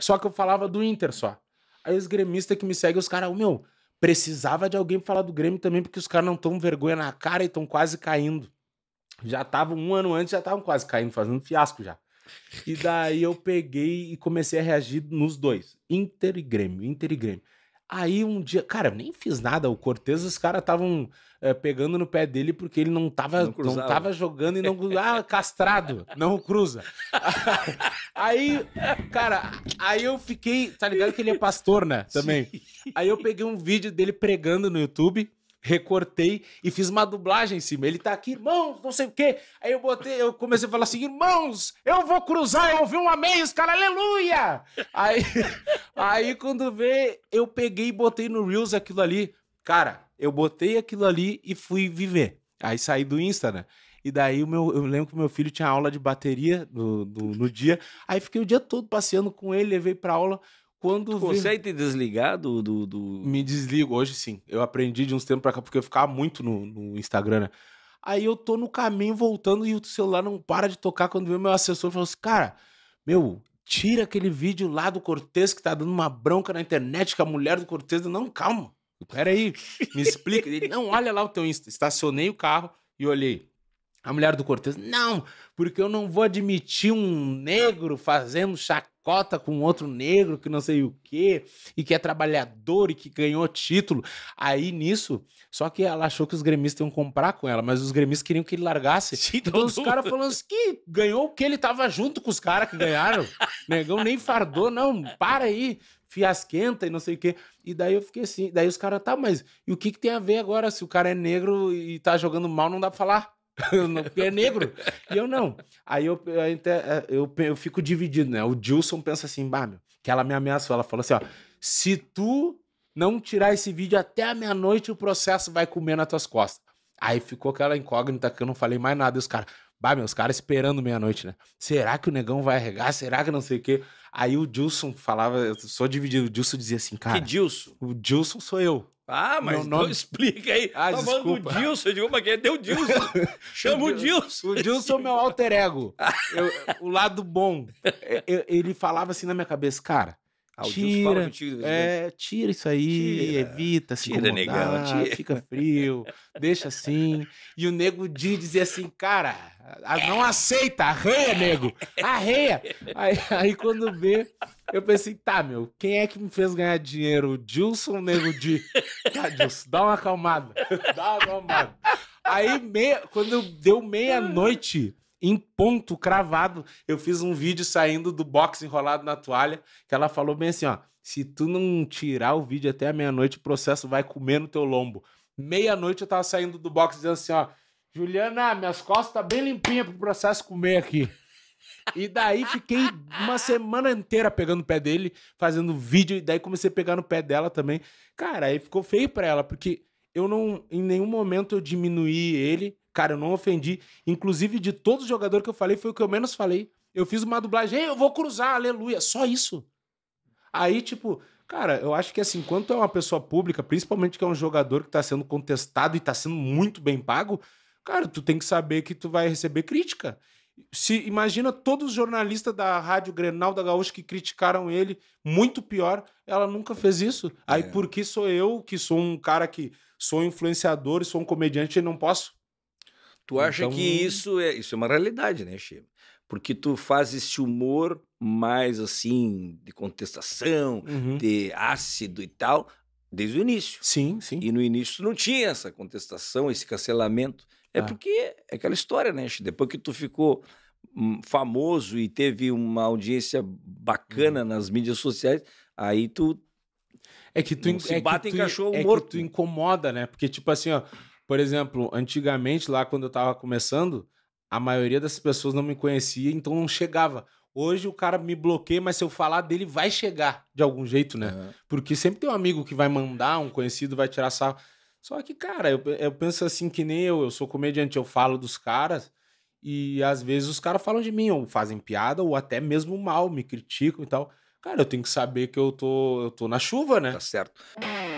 Só que eu falava do Inter só. Aí os gremistas que me seguem, os caras, oh, meu, precisava de alguém falar do Grêmio também, porque os caras não estão vergonha na cara e estão quase caindo. Já estavam um ano antes, já estavam quase caindo, fazendo fiasco já. E daí eu peguei e comecei a reagir nos dois: Inter e Grêmio, Inter e Grêmio. Aí um dia, cara, eu nem fiz nada. O Cortez, os caras estavam é, eh, pegando no pé dele porque ele não tava, não, não tava jogando e não. Ah, castrado, não cruza. Aí, cara, aí eu fiquei. Tá ligado que ele é pastor, né? Também. Sim. Aí eu peguei um vídeo dele pregando no YouTube recortei e fiz uma dublagem em cima. Ele tá aqui, irmãos, não sei o quê. Aí eu botei, eu comecei a falar assim, irmãos, eu vou cruzar, eu ouvi um amém, os caras, aleluia! Aí, Aí quando vê, eu peguei e botei no Reels aquilo ali. Cara, eu botei aquilo ali e fui viver. Aí saí do Insta, né? E daí o meu, eu lembro que o meu filho tinha aula de bateria no, no, no dia. Aí fiquei o dia todo passeando com ele, levei pra aula. Quando tu consegue te desligar do, do, do, Me desligo, hoje sim. Eu aprendi de uns tempos pra cá, porque eu ficava muito no, no Instagram, né? Aí eu tô no caminho voltando e o celular não para de tocar. Quando veio meu assessor falou assim: Cara, meu, tira aquele vídeo lá do Cortez que tá dando uma bronca na internet com a mulher do Cortez. Não, calma. Peraí, me explica. Ele, não, olha lá o teu Insta. Estacionei o carro e olhei. A mulher do Cortez, não, porque eu não vou admitir um negro fazendo chacota cota com outro negro que não sei o quê, e que é trabalhador e que ganhou título. Aí nisso, só que ela achou que os gremistas iam comprar com ela, mas os gremistas queriam que ele largasse. Sim, então os caras falando assim, que ganhou que ele tava junto com os caras que ganharam. Negão nem fardou, não, para aí, fiasquenta e não sei o quê. E daí eu fiquei assim, daí os caras, tá, mas e o que, que tem a ver agora se o cara é negro e tá jogando mal, não dá pra falar? Porque é negro. E eu não. Aí eu, eu, eu, eu fico dividido, né? O Dilson pensa assim, bah, meu, que ela me ameaçou. Ela falou assim: ó, se tu não tirar esse vídeo até a meia-noite, o processo vai comer nas tuas costas. Aí ficou aquela incógnita que eu não falei mais nada. E os caras, bah, os caras esperando meia-noite, né? Será que o negão vai arregar? Será que não sei o quê? Aí o Dilson falava, eu sou dividido. O Dilson dizia assim, cara. Que Dilson? O Dilson sou eu. Ah, mas não nome... explica aí. Ah, tá desculpa. o Dilson, eu digo, mas quem é o Dilson? Chama o Dilson. O Dilson é meu alter ego. Eu, o lado bom. Eu, é, é, ele falava assim na minha cabeça, cara, ah, tira, contigo, né? é, tira isso aí, tira, evita, se tira, negão, tira. fica frio, deixa assim. E o nego de dizer assim, cara, não aceita, arreia, nego, arreia. Aí, aí quando vê, eu pensei, tá, meu, quem é que me fez ganhar dinheiro? O Gilson, o nego de... Tá, Gilson, dá uma acalmada, dá uma acalmada. Aí, meia, quando deu meia-noite, em ponto, cravado. Eu fiz um vídeo saindo do box enrolado na toalha, que ela falou bem assim, ó, se tu não tirar o vídeo até a meia-noite, o processo vai comer no teu lombo. Meia-noite eu tava saindo do box dizendo assim, ó, Juliana, minhas costas tá bem limpinha pro processo comer aqui. E daí fiquei uma semana inteira pegando o pé dele, fazendo vídeo, e daí comecei a pegar no pé dela também. Cara, aí ficou feio pra ela, porque eu não, em nenhum momento eu diminuí ele, Cara, eu não ofendi. Inclusive, de todos os jogadores que eu falei, foi o que eu menos falei. Eu fiz uma dublagem, eu vou cruzar, aleluia. Só isso. Aí, tipo, cara, eu acho que assim, quanto é uma pessoa pública, principalmente que é um jogador que tá sendo contestado e tá sendo muito bem pago, cara, tu tem que saber que tu vai receber crítica. Se imagina todos os jornalistas da Rádio Grenal da Gaúcha que criticaram ele, muito pior, ela nunca fez isso. Aí é. por que sou eu, que sou um cara que sou influenciador e sou um comediante e não posso? Tu acha então... que isso é isso é uma realidade, né, Chico? Porque tu faz esse humor mais assim de contestação, uhum. de ácido e tal, desde o início. Sim, sim. E no início tu não tinha essa contestação, esse cancelamento. É ah. porque é aquela história, né? Chico? Depois que tu ficou hum, famoso e teve uma audiência bacana uhum. nas mídias sociais, aí tu é que tu não se é bate é que tu, em cachorro é né? morto. tu incomoda, né? Porque tipo assim, ó, por exemplo, antigamente, lá quando eu tava começando, a maioria das pessoas não me conhecia, então não chegava. Hoje o cara me bloqueia, mas se eu falar dele, vai chegar de algum jeito, né? Uhum. Porque sempre tem um amigo que vai mandar, um conhecido vai tirar sal. Só que, cara, eu, eu penso assim que nem eu, eu sou comediante, eu falo dos caras e às vezes os caras falam de mim, ou fazem piada, ou até mesmo mal, me criticam e tal. Cara, eu tenho que saber que eu tô, eu tô na chuva, né? Tá certo.